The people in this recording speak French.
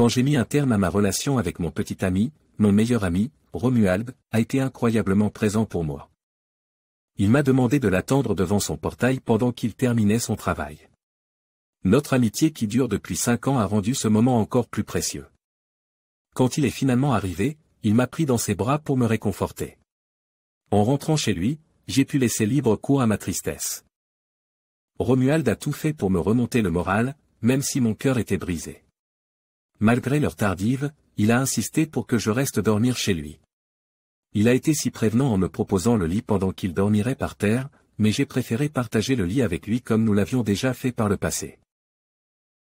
Quand j'ai mis un terme à ma relation avec mon petit ami, mon meilleur ami, Romuald, a été incroyablement présent pour moi. Il m'a demandé de l'attendre devant son portail pendant qu'il terminait son travail. Notre amitié qui dure depuis cinq ans a rendu ce moment encore plus précieux. Quand il est finalement arrivé, il m'a pris dans ses bras pour me réconforter. En rentrant chez lui, j'ai pu laisser libre cours à ma tristesse. Romuald a tout fait pour me remonter le moral, même si mon cœur était brisé. Malgré l'heure tardive, il a insisté pour que je reste dormir chez lui. Il a été si prévenant en me proposant le lit pendant qu'il dormirait par terre, mais j'ai préféré partager le lit avec lui comme nous l'avions déjà fait par le passé.